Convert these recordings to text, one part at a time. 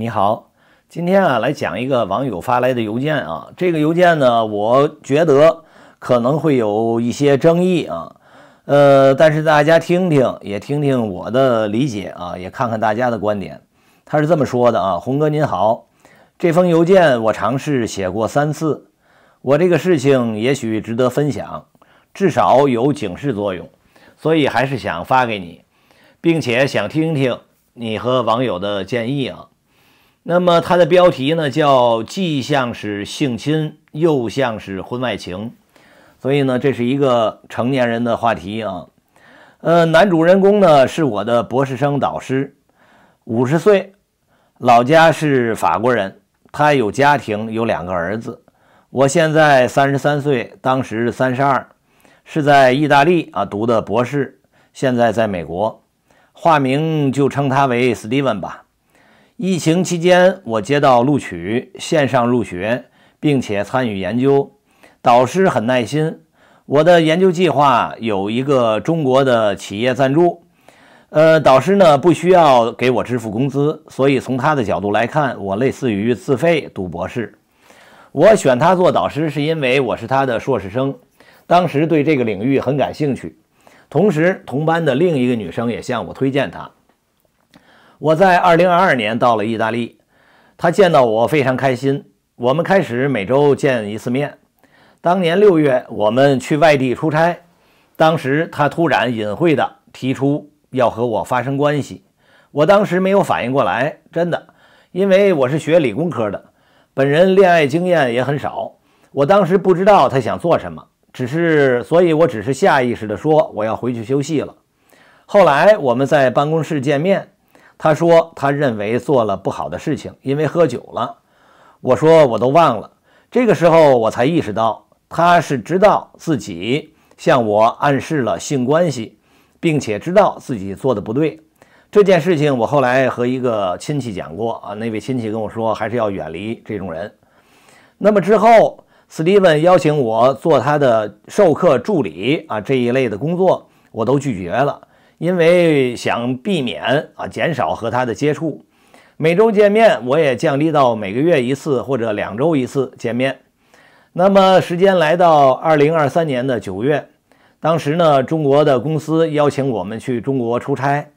你好，今天啊来讲一个网友发来的邮件啊。这个邮件呢，我觉得可能会有一些争议啊，呃，但是大家听听，也听听我的理解啊，也看看大家的观点。他是这么说的啊，洪哥您好，这封邮件我尝试写过三次，我这个事情也许值得分享，至少有警示作用，所以还是想发给你，并且想听听你和网友的建议啊。那么它的标题呢，叫既像是性侵，又像是婚外情，所以呢，这是一个成年人的话题啊。呃，男主人公呢是我的博士生导师，五十岁，老家是法国人，他有家庭，有两个儿子。我现在三十三岁，当时三十二，是在意大利啊读的博士，现在在美国，化名就称他为 Steven 吧。疫情期间，我接到录取，线上入学，并且参与研究。导师很耐心。我的研究计划有一个中国的企业赞助。呃，导师呢不需要给我支付工资，所以从他的角度来看，我类似于自费读博士。我选他做导师是因为我是他的硕士生，当时对这个领域很感兴趣。同时，同班的另一个女生也向我推荐他。我在二零二二年到了意大利，他见到我非常开心。我们开始每周见一次面。当年六月，我们去外地出差，当时他突然隐晦地提出要和我发生关系，我当时没有反应过来，真的，因为我是学理工科的，本人恋爱经验也很少，我当时不知道他想做什么，只是，所以我只是下意识地说我要回去休息了。后来我们在办公室见面。他说，他认为做了不好的事情，因为喝酒了。我说，我都忘了。这个时候，我才意识到他是知道自己向我暗示了性关系，并且知道自己做的不对。这件事情，我后来和一个亲戚讲过啊，那位亲戚跟我说，还是要远离这种人。那么之后，Steven 邀请我做他的授课助理啊这一类的工作，我都拒绝了。因为想避免啊，减少和他的接触，每周见面我也降低到每个月一次或者两周一次见面。那么时间来到二零二三年的九月，当时呢，中国的公司邀请我们去中国出差，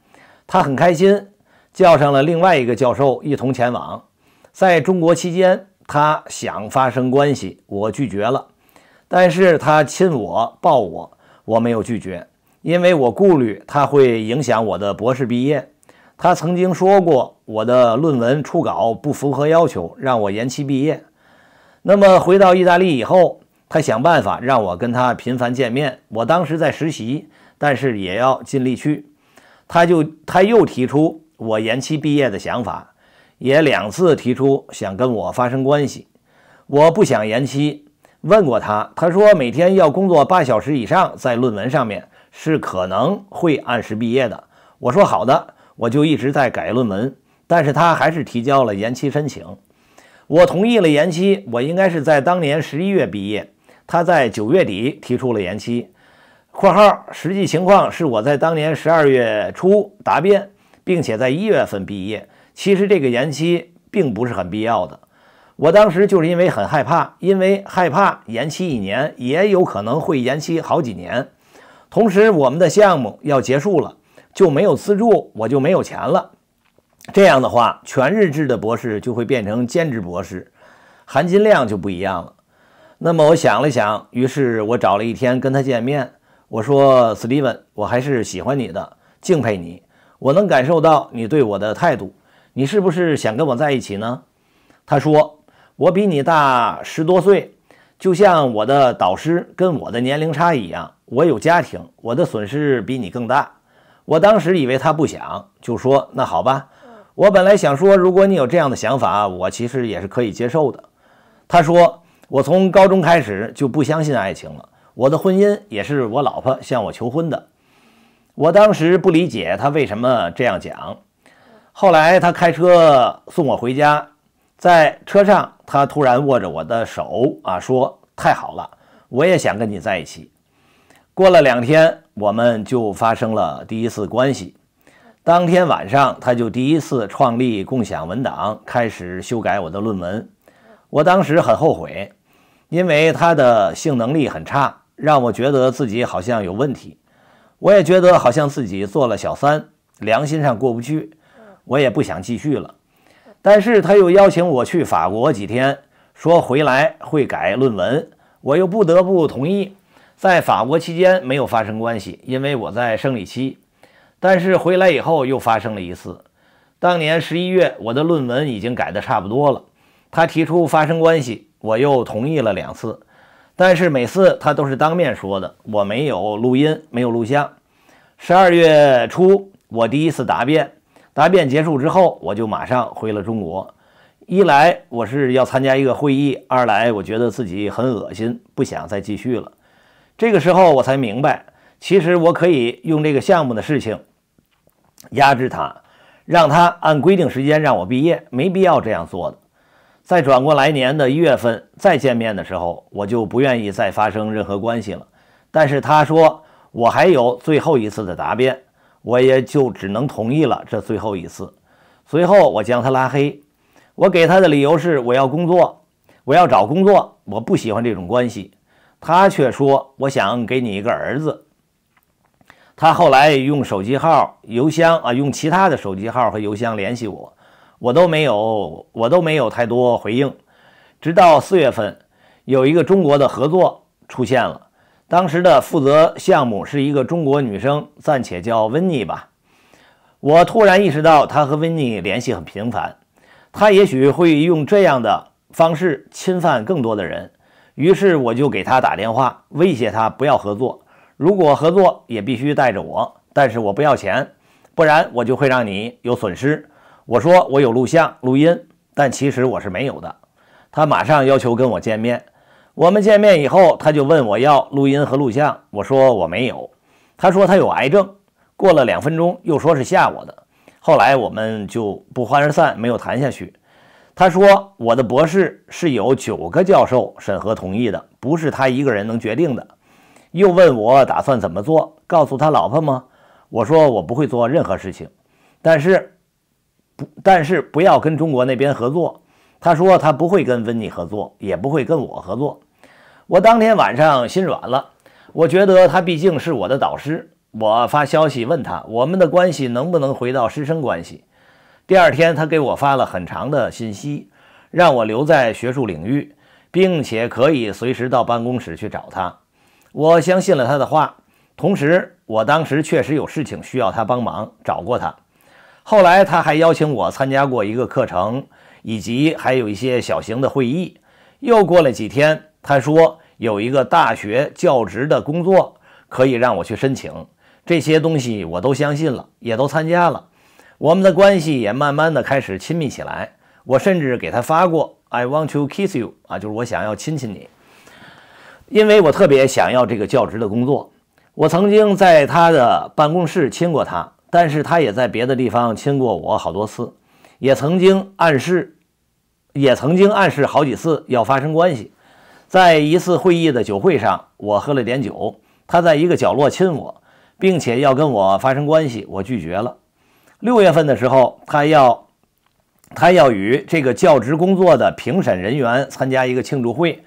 他很开心，叫上了另外一个教授一同前往。在中国期间，他想发生关系，我拒绝了，但是他亲我抱我，我没有拒绝。因为我顾虑他会影响我的博士毕业，他曾经说过我的论文初稿不符合要求，让我延期毕业。那么回到意大利以后，他想办法让我跟他频繁见面。我当时在实习，但是也要尽力去。他就他又提出我延期毕业的想法，也两次提出想跟我发生关系。我不想延期，问过他，他说每天要工作八小时以上在论文上面。是可能会按时毕业的。我说好的，我就一直在改论文，但是他还是提交了延期申请。我同意了延期，我应该是在当年十一月毕业。他在九月底提出了延期。（括号实际情况是我在当年十二月初答辩，并且在一月份毕业。）其实这个延期并不是很必要的。我当时就是因为很害怕，因为害怕延期一年，也有可能会延期好几年。同时，我们的项目要结束了，就没有资助，我就没有钱了。这样的话，全日制的博士就会变成兼职博士，含金量就不一样了。那么，我想了想，于是我找了一天跟他见面。我说：“Steven，我还是喜欢你的，敬佩你，我能感受到你对我的态度。你是不是想跟我在一起呢？”他说：“我比你大十多岁，就像我的导师跟我的年龄差一样。”我有家庭，我的损失比你更大。我当时以为他不想，就说那好吧。我本来想说，如果你有这样的想法，我其实也是可以接受的。他说，我从高中开始就不相信爱情了，我的婚姻也是我老婆向我求婚的。我当时不理解他为什么这样讲。后来他开车送我回家，在车上他突然握着我的手啊，说太好了，我也想跟你在一起。过了两天，我们就发生了第一次关系。当天晚上，他就第一次创立共享文档，开始修改我的论文。我当时很后悔，因为他的性能力很差，让我觉得自己好像有问题。我也觉得好像自己做了小三，良心上过不去。我也不想继续了，但是他又邀请我去法国几天，说回来会改论文，我又不得不同意。在法国期间没有发生关系，因为我在生理期。但是回来以后又发生了一次。当年十一月，我的论文已经改得差不多了，他提出发生关系，我又同意了两次。但是每次他都是当面说的，我没有录音，没有录像。十二月初，我第一次答辩，答辩结束之后，我就马上回了中国。一来我是要参加一个会议，二来我觉得自己很恶心，不想再继续了。这个时候我才明白，其实我可以用这个项目的事情压制他，让他按规定时间让我毕业，没必要这样做的。再转过来年的一月份再见面的时候，我就不愿意再发生任何关系了。但是他说我还有最后一次的答辩，我也就只能同意了这最后一次。随后我将他拉黑，我给他的理由是我要工作，我要找工作，我不喜欢这种关系。他却说：“我想给你一个儿子。”他后来用手机号、邮箱啊，用其他的手机号和邮箱联系我，我都没有，我都没有太多回应。直到四月份，有一个中国的合作出现了，当时的负责项目是一个中国女生，暂且叫温妮吧。我突然意识到，他和温妮联系很频繁，他也许会用这样的方式侵犯更多的人。于是我就给他打电话，威胁他不要合作，如果合作也必须带着我，但是我不要钱，不然我就会让你有损失。我说我有录像、录音，但其实我是没有的。他马上要求跟我见面，我们见面以后，他就问我要录音和录像，我说我没有。他说他有癌症，过了两分钟又说是吓我的。后来我们就不欢而散，没有谈下去。他说：“我的博士是有九个教授审核同意的，不是他一个人能决定的。”又问我打算怎么做，告诉他老婆吗？我说：“我不会做任何事情，但是不，但是不要跟中国那边合作。”他说：“他不会跟温妮合作，也不会跟我合作。”我当天晚上心软了，我觉得他毕竟是我的导师，我发消息问他：“我们的关系能不能回到师生关系？”第二天，他给我发了很长的信息，让我留在学术领域，并且可以随时到办公室去找他。我相信了他的话，同时，我当时确实有事情需要他帮忙，找过他。后来，他还邀请我参加过一个课程，以及还有一些小型的会议。又过了几天，他说有一个大学教职的工作可以让我去申请，这些东西我都相信了，也都参加了。我们的关系也慢慢的开始亲密起来，我甚至给他发过 "I want to kiss you" 啊，就是我想要亲亲你，因为我特别想要这个教职的工作。我曾经在他的办公室亲过他，但是他也在别的地方亲过我好多次，也曾经暗示，也曾经暗示好几次要发生关系。在一次会议的酒会上，我喝了点酒，他在一个角落亲我，并且要跟我发生关系，我拒绝了。六月份的时候，他要，他要与这个教职工作的评审人员参加一个庆祝会，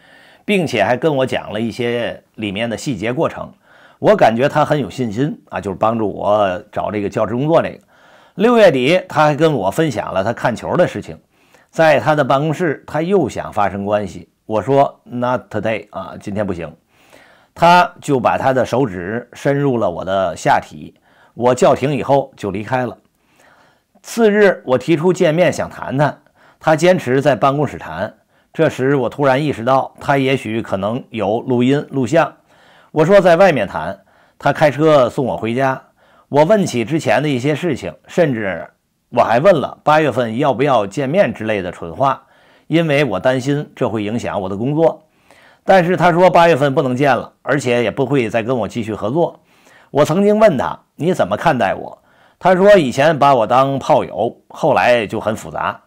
并且还跟我讲了一些里面的细节过程。我感觉他很有信心啊，就是帮助我找这个教职工作。这个六月底，他还跟我分享了他看球的事情，在他的办公室，他又想发生关系。我说：“ Not today 啊，今天不行。”他就把他的手指伸入了我的下体，我叫停以后就离开了。次日，我提出见面，想谈谈。他坚持在办公室谈。这时，我突然意识到，他也许可能有录音录像。我说在外面谈。他开车送我回家。我问起之前的一些事情，甚至我还问了八月份要不要见面之类的蠢话，因为我担心这会影响我的工作。但是他说八月份不能见了，而且也不会再跟我继续合作。我曾经问他：“你怎么看待我？”他说：“以前把我当炮友，后来就很复杂。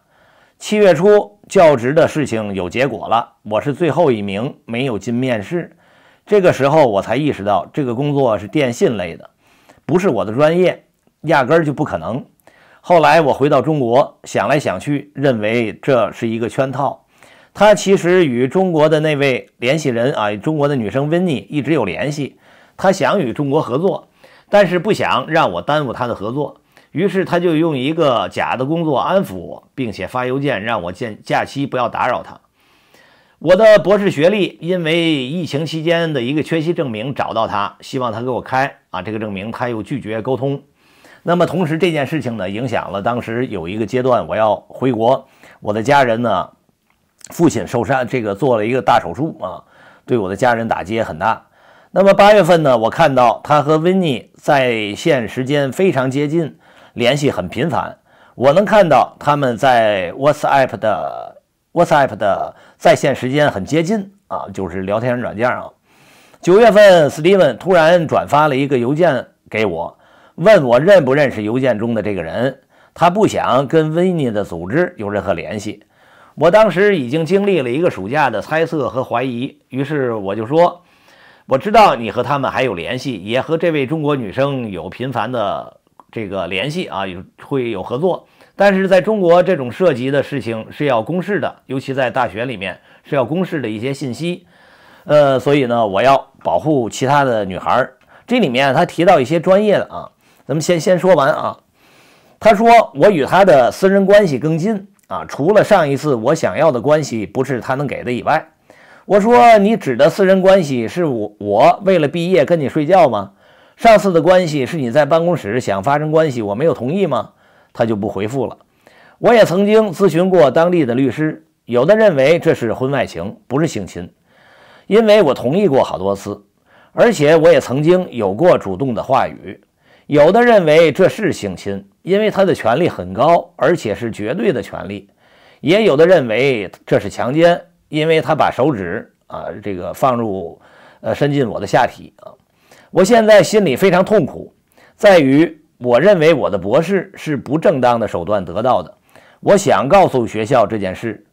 七月初教职的事情有结果了，我是最后一名没有进面试。这个时候我才意识到，这个工作是电信类的，不是我的专业，压根儿就不可能。后来我回到中国，想来想去，认为这是一个圈套。他其实与中国的那位联系人啊，中国的女生温妮一直有联系，他想与中国合作。”但是不想让我耽误他的合作，于是他就用一个假的工作安抚我，并且发邮件让我假假期不要打扰他。我的博士学历因为疫情期间的一个缺席证明找到他，希望他给我开啊这个证明，他又拒绝沟通。那么同时这件事情呢，影响了当时有一个阶段我要回国，我的家人呢，父亲受伤，这个做了一个大手术啊，对我的家人打击也很大。那么八月份呢，我看到他和 Vinny 在线时间非常接近，联系很频繁。我能看到他们在 WhatsApp 的 WhatsApp 的在线时间很接近啊，就是聊天软件啊。九月份，Steven 突然转发了一个邮件给我，问我认不认识邮件中的这个人。他不想跟 Vinny 的组织有任何联系。我当时已经经历了一个暑假的猜测和怀疑，于是我就说。我知道你和他们还有联系，也和这位中国女生有频繁的这个联系啊，有会有合作。但是在中国，这种涉及的事情是要公示的，尤其在大学里面是要公示的一些信息。呃，所以呢，我要保护其他的女孩。这里面他提到一些专业的啊，咱们先先说完啊。他说我与他的私人关系更近啊，除了上一次我想要的关系不是他能给的以外。我说：“你指的私人关系是我？我为了毕业跟你睡觉吗？上次的关系是你在办公室想发生关系，我没有同意吗？”他就不回复了。我也曾经咨询过当地的律师，有的认为这是婚外情，不是性侵，因为我同意过好多次，而且我也曾经有过主动的话语。有的认为这是性侵，因为他的权力很高，而且是绝对的权力。也有的认为这是强奸。因为他把手指啊，这个放入，呃，伸进我的下体啊，我现在心里非常痛苦，在于我认为我的博士是不正当的手段得到的。我想告诉学校这件事，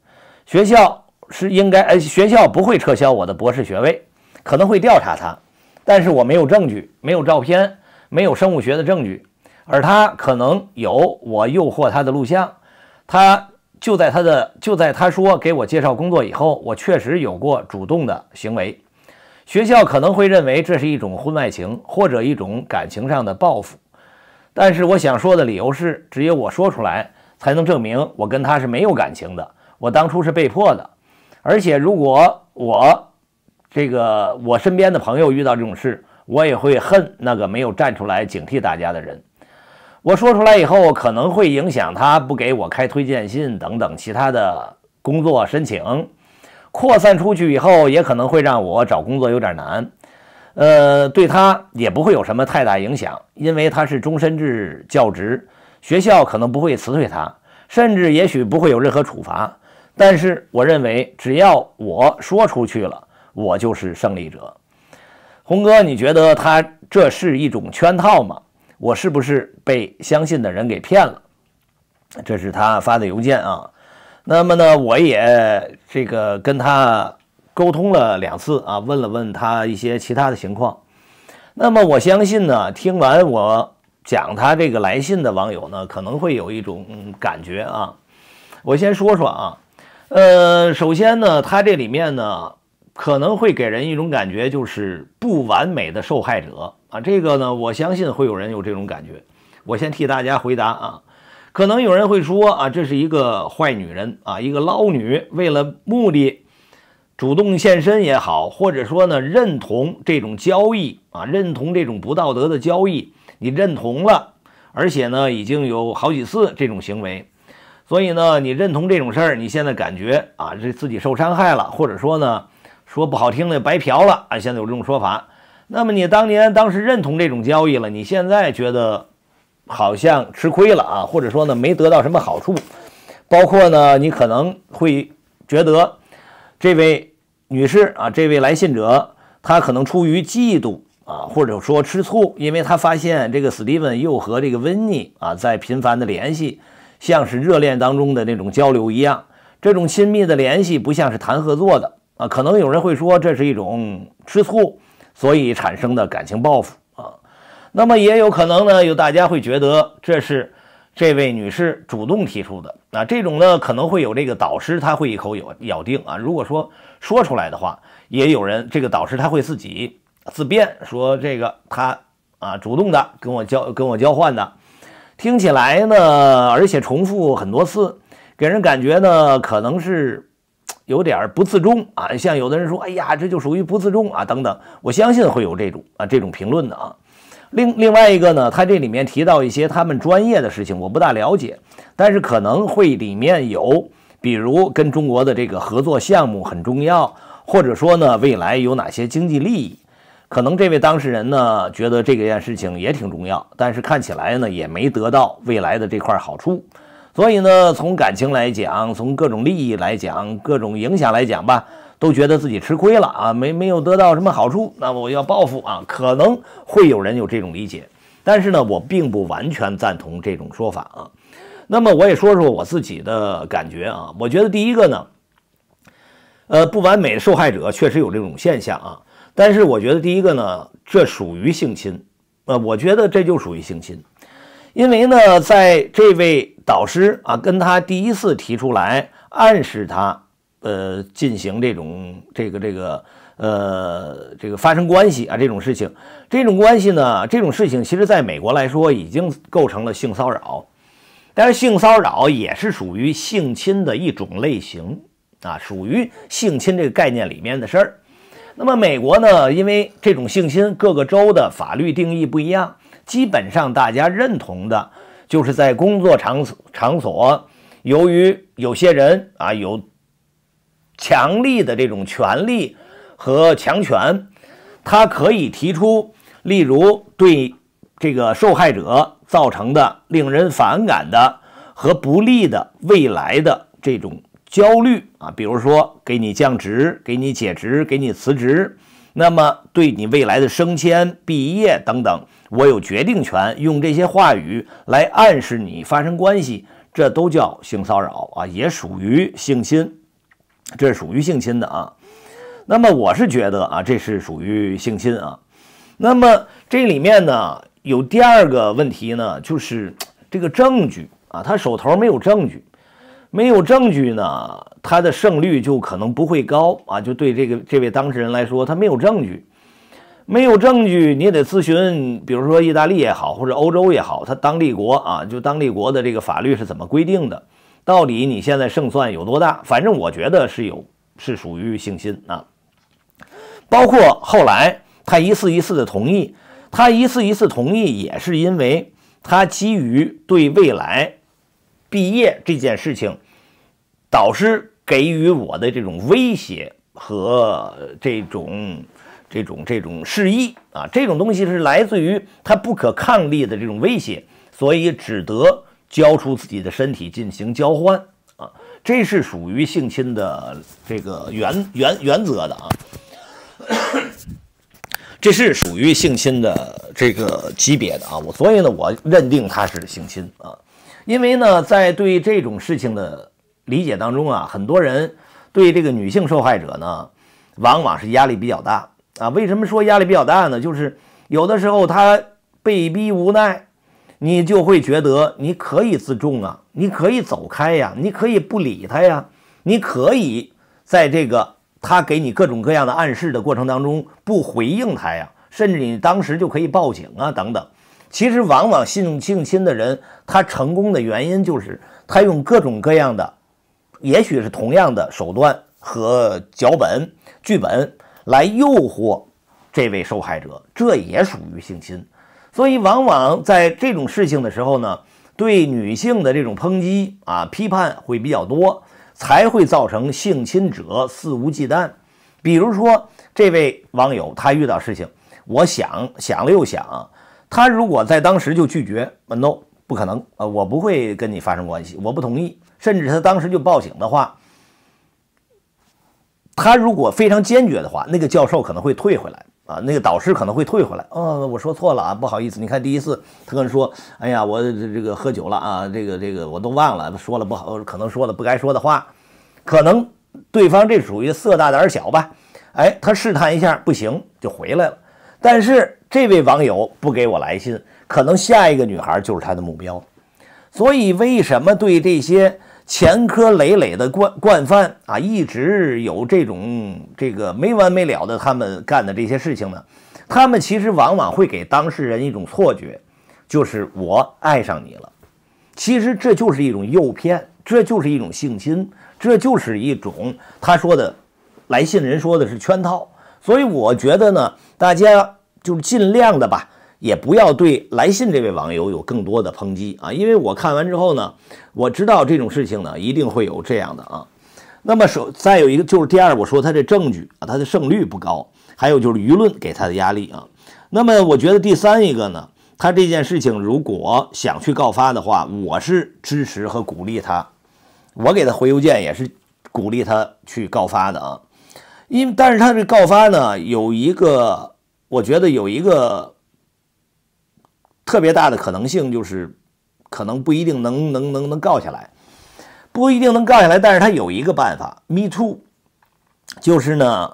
学校是应该，呃，学校不会撤销我的博士学位，可能会调查他，但是我没有证据，没有照片，没有生物学的证据，而他可能有我诱惑他的录像，他。就在他的就在他说给我介绍工作以后，我确实有过主动的行为。学校可能会认为这是一种婚外情，或者一种感情上的报复。但是我想说的理由是，只有我说出来，才能证明我跟他是没有感情的。我当初是被迫的，而且如果我这个我身边的朋友遇到这种事，我也会恨那个没有站出来警惕大家的人。我说出来以后，可能会影响他不给我开推荐信等等其他的工作申请。扩散出去以后，也可能会让我找工作有点难。呃，对他也不会有什么太大影响，因为他是终身制教职，学校可能不会辞退他，甚至也许不会有任何处罚。但是，我认为只要我说出去了，我就是胜利者。洪哥，你觉得他这是一种圈套吗？我是不是被相信的人给骗了？这是他发的邮件啊。那么呢，我也这个跟他沟通了两次啊，问了问他一些其他的情况。那么我相信呢，听完我讲他这个来信的网友呢，可能会有一种感觉啊。我先说说啊，呃，首先呢，他这里面呢，可能会给人一种感觉，就是不完美的受害者。啊，这个呢，我相信会有人有这种感觉。我先替大家回答啊，可能有人会说啊，这是一个坏女人啊，一个捞女，为了目的主动献身也好，或者说呢，认同这种交易啊，认同这种不道德的交易，你认同了，而且呢，已经有好几次这种行为，所以呢，你认同这种事儿，你现在感觉啊，这自己受伤害了，或者说呢，说不好听的，白嫖了啊，现在有这种说法。那么你当年当时认同这种交易了，你现在觉得好像吃亏了啊，或者说呢没得到什么好处，包括呢你可能会觉得这位女士啊，这位来信者，她可能出于嫉妒啊，或者说吃醋，因为她发现这个 Steven 又和这个 w i n n 啊在频繁的联系，像是热恋当中的那种交流一样，这种亲密的联系不像是谈合作的啊，可能有人会说这是一种吃醋。所以产生的感情报复啊，那么也有可能呢，有大家会觉得这是这位女士主动提出的。那这种呢，可能会有这个导师，他会一口咬咬定啊。如果说说出来的话，也有人这个导师他会自己自辩说，这个他啊主动的跟我交跟我交换的，听起来呢，而且重复很多次，给人感觉呢可能是。有点不自重啊，像有的人说，哎呀，这就属于不自重啊，等等，我相信会有这种啊这种评论的啊。另另外一个呢，他这里面提到一些他们专业的事情，我不大了解，但是可能会里面有，比如跟中国的这个合作项目很重要，或者说呢未来有哪些经济利益，可能这位当事人呢觉得这件事情也挺重要，但是看起来呢也没得到未来的这块好处。所以呢，从感情来讲，从各种利益来讲，各种影响来讲吧，都觉得自己吃亏了啊，没没有得到什么好处，那么我要报复啊，可能会有人有这种理解，但是呢，我并不完全赞同这种说法啊。那么我也说说我自己的感觉啊，我觉得第一个呢，呃，不完美的受害者确实有这种现象啊，但是我觉得第一个呢，这属于性侵，呃，我觉得这就属于性侵，因为呢，在这位。导师啊，跟他第一次提出来，暗示他，呃，进行这种这个这个，呃，这个发生关系啊这种事情，这种关系呢，这种事情，其实在美国来说已经构成了性骚扰，但是性骚扰也是属于性侵的一种类型啊，属于性侵这个概念里面的事儿。那么美国呢，因为这种性侵各个州的法律定义不一样，基本上大家认同的。就是在工作场所场所，由于有些人啊有强力的这种权利和强权，他可以提出，例如对这个受害者造成的令人反感的和不利的未来的这种焦虑啊，比如说给你降职、给你解职、给你辞职。那么，对你未来的升迁、毕业等等，我有决定权。用这些话语来暗示你发生关系，这都叫性骚扰啊，也属于性侵，这是属于性侵的啊。那么，我是觉得啊，这是属于性侵啊。那么，这里面呢，有第二个问题呢，就是这个证据啊，他手头没有证据。没有证据呢，他的胜率就可能不会高啊！就对这个这位当事人来说，他没有证据，没有证据你也得咨询，比如说意大利也好，或者欧洲也好，他当地国啊，就当地国的这个法律是怎么规定的？到底你现在胜算有多大？反正我觉得是有，是属于信心啊。包括后来他一次一次的同意，他一次一次同意也是因为他基于对未来毕业这件事情。导师给予我的这种威胁和这种、这种、这种示意啊，这种东西是来自于他不可抗力的这种威胁，所以只得交出自己的身体进行交换啊，这是属于性侵的这个原原原则的啊，这是属于性侵的这个级别的啊，我所以呢，我认定他是性侵啊，因为呢，在对这种事情的。理解当中啊，很多人对这个女性受害者呢，往往是压力比较大啊。为什么说压力比较大呢？就是有的时候她被逼无奈，你就会觉得你可以自重啊，你可以走开呀，你可以不理他呀，你可以在这个他给你各种各样的暗示的过程当中不回应他呀，甚至你当时就可以报警啊，等等。其实往往性性侵的人，他成功的原因就是他用各种各样的。也许是同样的手段和脚本剧本来诱惑这位受害者，这也属于性侵。所以，往往在这种事情的时候呢，对女性的这种抨击啊、批判会比较多，才会造成性侵者肆无忌惮。比如说，这位网友他遇到事情，我想想了又想，他如果在当时就拒绝，no，不可能啊，我不会跟你发生关系，我不同意。甚至他当时就报警的话，他如果非常坚决的话，那个教授可能会退回来啊，那个导师可能会退回来。嗯，我说错了啊，不好意思。你看第一次他跟说，哎呀，我这个喝酒了啊，这个这个我都忘了说了，不好，可能说了不该说的话，可能对方这属于色大胆小吧？哎，他试探一下不行就回来了。但是这位网友不给我来信，可能下一个女孩就是他的目标。所以为什么对这些？前科累累的惯惯犯啊，一直有这种这个没完没了的，他们干的这些事情呢，他们其实往往会给当事人一种错觉，就是我爱上你了，其实这就是一种诱骗，这就是一种性侵，这就是一种他说的，来信人说的是圈套，所以我觉得呢，大家就尽量的吧。也不要对来信这位网友有更多的抨击啊，因为我看完之后呢，我知道这种事情呢一定会有这样的啊。那么，首再有一个就是第二，我说他这证据啊，他的胜率不高，还有就是舆论给他的压力啊。那么，我觉得第三一个呢，他这件事情如果想去告发的话，我是支持和鼓励他，我给他回邮件也是鼓励他去告发的啊。因但是他这告发呢，有一个我觉得有一个。特别大的可能性就是，可能不一定能能能能告下来，不一定能告下来。但是他有一个办法，me too，就是呢，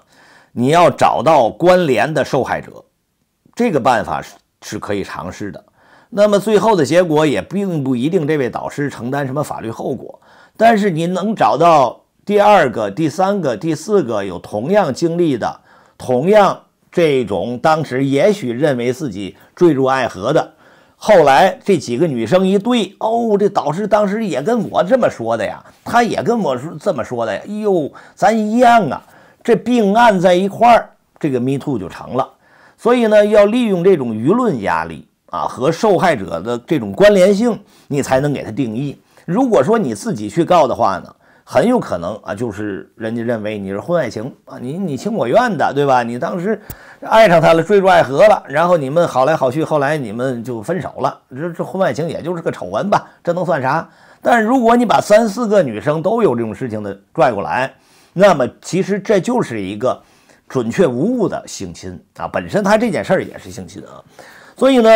你要找到关联的受害者，这个办法是是可以尝试的。那么最后的结果也并不一定这位导师承担什么法律后果，但是你能找到第二个、第三个、第四个有同样经历的、同样这种当时也许认为自己坠入爱河的。后来这几个女生一对哦，这导师当时也跟我这么说的呀，他也跟我说这么说的。呀，哎呦，咱一样啊，这并案在一块儿，这个 me too 就成了。所以呢，要利用这种舆论压力啊和受害者的这种关联性，你才能给他定义。如果说你自己去告的话呢，很有可能啊，就是人家认为你是婚外情啊，你你情我愿的，对吧？你当时。爱上他了，坠入爱河了，然后你们好来好去，后来你们就分手了。这这婚外情也就是个丑闻吧，这能算啥？但如果你把三四个女生都有这种事情的拽过来，那么其实这就是一个准确无误的性侵啊！本身他这件事儿也是性侵啊。所以呢，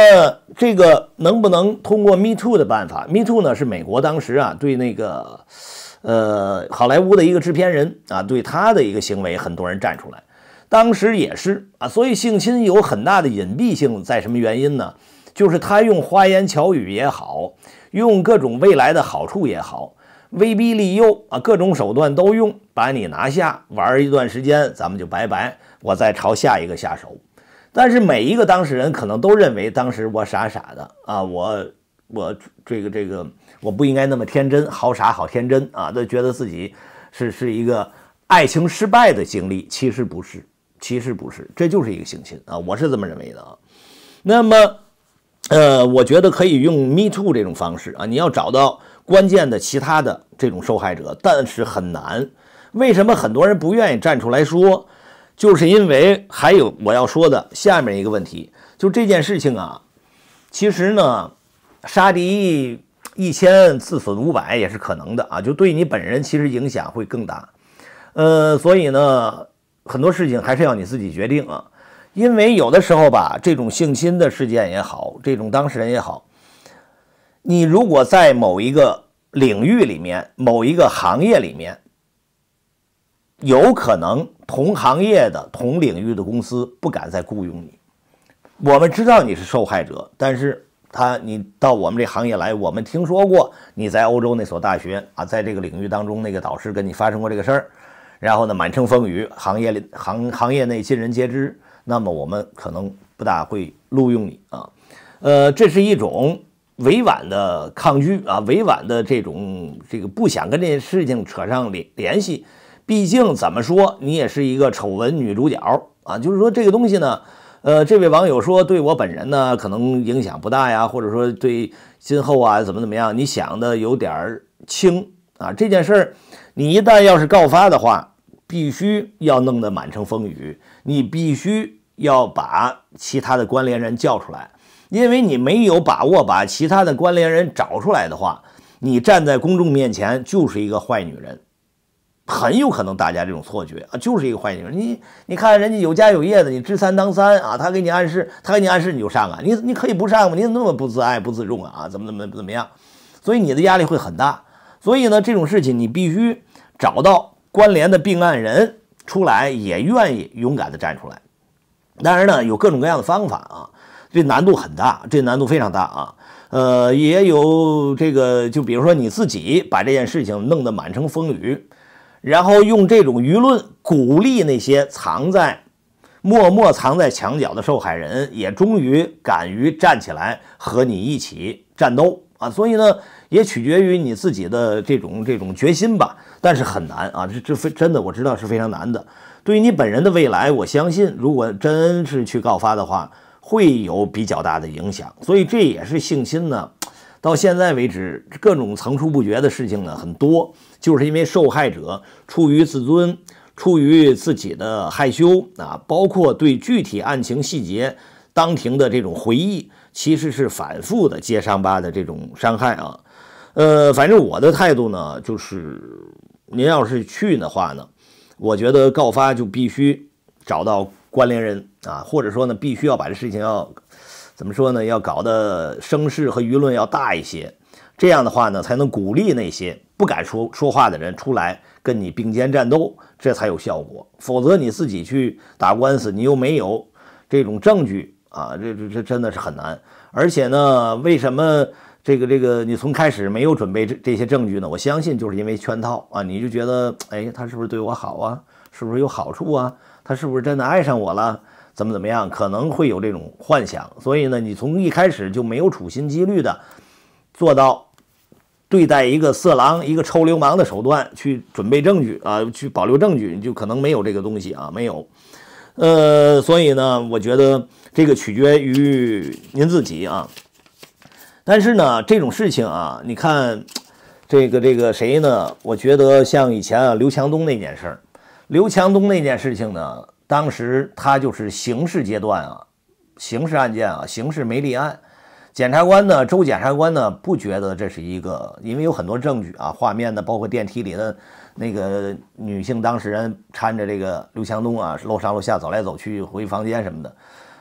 这个能不能通过 Me Too 的办法？Me Too 呢是美国当时啊对那个呃好莱坞的一个制片人啊对他的一个行为，很多人站出来。当时也是啊，所以性侵有很大的隐蔽性，在什么原因呢？就是他用花言巧语也好，用各种未来的好处也好，威逼利诱啊，各种手段都用，把你拿下玩一段时间，咱们就拜拜，我再朝下一个下手。但是每一个当事人可能都认为当时我傻傻的啊，我我这个这个我不应该那么天真，好傻好天真啊，都觉得自己是是一个爱情失败的经历，其实不是。其实不是，这就是一个性侵啊，我是这么认为的啊。那么，呃，我觉得可以用 “me too” 这种方式啊，你要找到关键的其他的这种受害者，但是很难。为什么很多人不愿意站出来说？就是因为还有我要说的下面一个问题，就这件事情啊，其实呢，杀敌一千，自损五百也是可能的啊，就对你本人其实影响会更大。呃，所以呢。很多事情还是要你自己决定啊，因为有的时候吧，这种性侵的事件也好，这种当事人也好，你如果在某一个领域里面、某一个行业里面，有可能同行业的、同领域的公司不敢再雇佣你。我们知道你是受害者，但是他你到我们这行业来，我们听说过你在欧洲那所大学啊，在这个领域当中，那个导师跟你发生过这个事儿。然后呢，满城风雨，行业里行行业内尽人皆知，那么我们可能不大会录用你啊，呃，这是一种委婉的抗拒啊，委婉的这种这个不想跟这件事情扯上联联系，毕竟怎么说你也是一个丑闻女主角啊，就是说这个东西呢，呃，这位网友说对我本人呢可能影响不大呀，或者说对今后啊怎么怎么样，你想的有点儿轻。啊，这件事儿，你一旦要是告发的话，必须要弄得满城风雨，你必须要把其他的关联人叫出来，因为你没有把握把其他的关联人找出来的话，你站在公众面前就是一个坏女人，很有可能大家这种错觉啊，就是一个坏女人。你你看人家有家有业的，你知三当三啊，他给你暗示，他给你暗示你就上啊，你你可以不上吗？你怎么那么不自爱不自重啊？啊，怎么怎么怎么样？所以你的压力会很大。所以呢，这种事情你必须找到关联的并案人出来，也愿意勇敢地站出来。当然呢，有各种各样的方法啊，这难度很大，这难度非常大啊。呃，也有这个，就比如说你自己把这件事情弄得满城风雨，然后用这种舆论鼓励那些藏在、默默藏在墙角的受害人，也终于敢于站起来和你一起战斗啊。所以呢。也取决于你自己的这种这种决心吧，但是很难啊，这这非真的我知道是非常难的。对于你本人的未来，我相信，如果真是去告发的话，会有比较大的影响。所以这也是性侵呢，到现在为止，各种层出不穷的事情呢很多，就是因为受害者出于自尊，出于自己的害羞啊，包括对具体案情细节当庭的这种回忆，其实是反复的揭伤疤的这种伤害啊。呃，反正我的态度呢，就是您要是去的话呢，我觉得告发就必须找到关联人啊，或者说呢，必须要把这事情要怎么说呢，要搞得声势和舆论要大一些，这样的话呢，才能鼓励那些不敢说说话的人出来跟你并肩战斗，这才有效果。否则你自己去打官司，你又没有这种证据啊，这这这真的是很难。而且呢，为什么？这个这个，你从开始没有准备这这些证据呢？我相信就是因为圈套啊，你就觉得哎，他是不是对我好啊？是不是有好处啊？他是不是真的爱上我了？怎么怎么样？可能会有这种幻想，所以呢，你从一开始就没有处心积虑的做到对待一个色狼、一个臭流氓的手段去准备证据啊，去保留证据，你就可能没有这个东西啊，没有。呃，所以呢，我觉得这个取决于您自己啊。但是呢，这种事情啊，你看，这个这个谁呢？我觉得像以前啊，刘强东那件事儿，刘强东那件事情呢，当时他就是刑事阶段啊，刑事案件啊，刑事没立案，检察官呢，周检察官呢，不觉得这是一个，因为有很多证据啊，画面呢，包括电梯里的那个女性当事人搀着这个刘强东啊，楼上楼下走来走去，回房间什么的，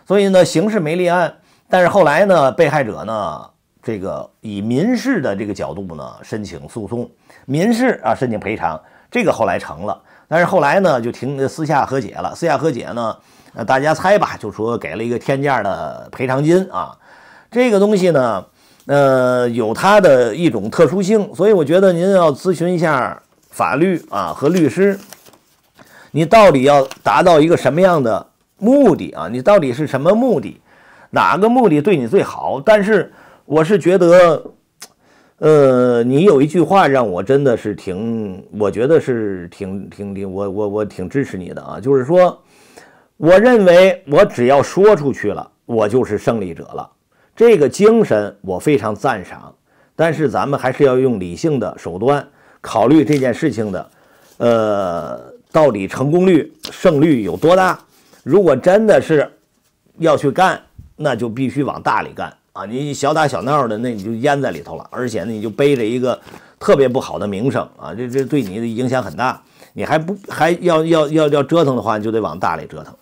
所以呢，刑事没立案，但是后来呢，被害者呢。这个以民事的这个角度呢，申请诉讼，民事啊，申请赔偿，这个后来成了，但是后来呢，就停私下和解了。私下和解呢，呃，大家猜吧，就说给了一个天价的赔偿金啊。这个东西呢，呃，有它的一种特殊性，所以我觉得您要咨询一下法律啊和律师，你到底要达到一个什么样的目的啊？你到底是什么目的？哪个目的对你最好？但是。我是觉得，呃，你有一句话让我真的是挺，我觉得是挺挺挺，我我我挺支持你的啊。就是说，我认为我只要说出去了，我就是胜利者了。这个精神我非常赞赏。但是咱们还是要用理性的手段考虑这件事情的，呃，到底成功率、胜率有多大？如果真的是要去干，那就必须往大里干。啊，你小打小闹的，那你就淹在里头了，而且呢，你就背着一个特别不好的名声啊，这这对你的影响很大。你还不还要要要要折腾的话，就得往大里折腾。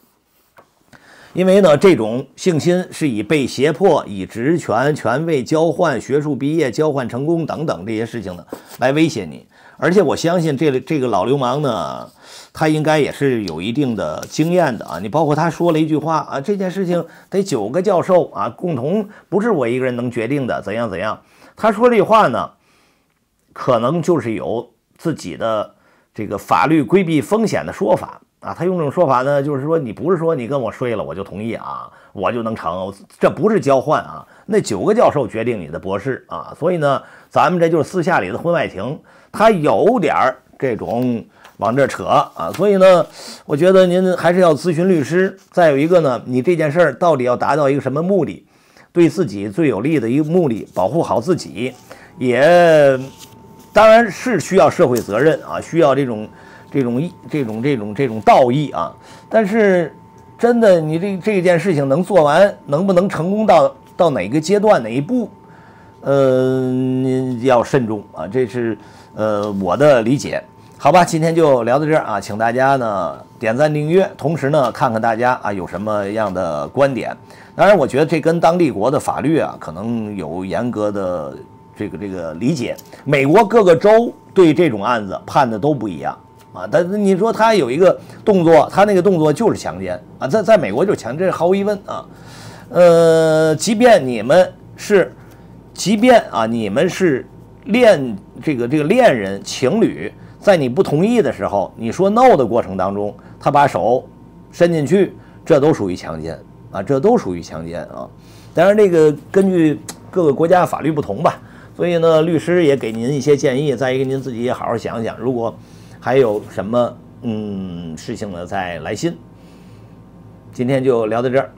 因为呢，这种性侵是以被胁迫、以职权、权位交换、学术毕业交换成功等等这些事情呢来威胁你。而且我相信这这个老流氓呢，他应该也是有一定的经验的啊。你包括他说了一句话啊，这件事情得九个教授啊共同，不是我一个人能决定的。怎样怎样？他说这话呢，可能就是有自己的这个法律规避风险的说法啊。他用这种说法呢，就是说你不是说你跟我睡了我就同意啊，我就能成，这不是交换啊。那九个教授决定你的博士啊，所以呢，咱们这就是私下里的婚外情。他有点儿这种往这扯啊，所以呢，我觉得您还是要咨询律师。再有一个呢，你这件事儿到底要达到一个什么目的，对自己最有利的一个目的，保护好自己，也当然是需要社会责任啊，需要这种这种这种这种这种道义啊。但是真的，你这这件事情能做完，能不能成功到到哪个阶段哪一步，嗯。要慎重啊，这是，呃，我的理解，好吧，今天就聊到这儿啊，请大家呢点赞订阅，同时呢看看大家啊有什么样的观点。当然，我觉得这跟当地国的法律啊可能有严格的这个这个理解。美国各个州对这种案子判的都不一样啊，但你说他有一个动作，他那个动作就是强奸啊，在在美国就是强，这是毫无疑问啊。呃，即便你们是，即便啊你们是。恋这个这个恋人情侣，在你不同意的时候，你说 no 的过程当中，他把手伸进去，这都属于强奸啊，这都属于强奸啊。当然，这个根据各个国家法律不同吧，所以呢，律师也给您一些建议。再一个，您自己也好好想想，如果还有什么嗯事情呢，再来信。今天就聊到这儿。